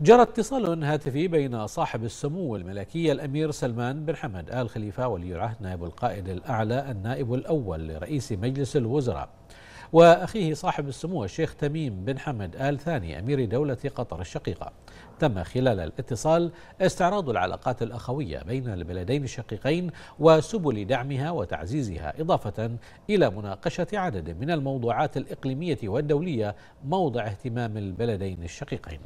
جرى اتصال هاتفي بين صاحب السمو الملكية الأمير سلمان بن حمد آل خليفة ولي العهد نائب القائد الأعلى النائب الأول لرئيس مجلس الوزراء وأخيه صاحب السمو الشيخ تميم بن حمد آل ثاني أمير دولة قطر الشقيقة تم خلال الاتصال استعراض العلاقات الأخوية بين البلدين الشقيقين وسبل دعمها وتعزيزها إضافة إلى مناقشة عدد من الموضوعات الإقليمية والدولية موضع اهتمام البلدين الشقيقين